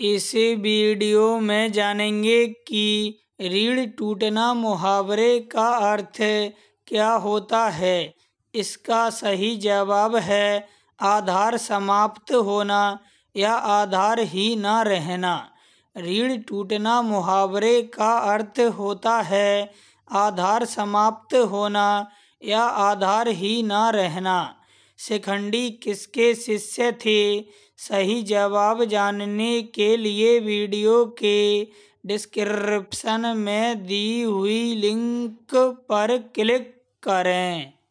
इस वीडियो में जानेंगे कि रीढ़ टूटना मुहावरे का अर्थ क्या होता है इसका सही जवाब है आधार समाप्त होना या आधार ही ना रहना रीढ़ टूटना मुहावरे का अर्थ होता है आधार समाप्त होना या आधार ही ना रहना शिखंडी किसके शिष्य थे सही जवाब जानने के लिए वीडियो के डिस्क्रिप्शन में दी हुई लिंक पर क्लिक करें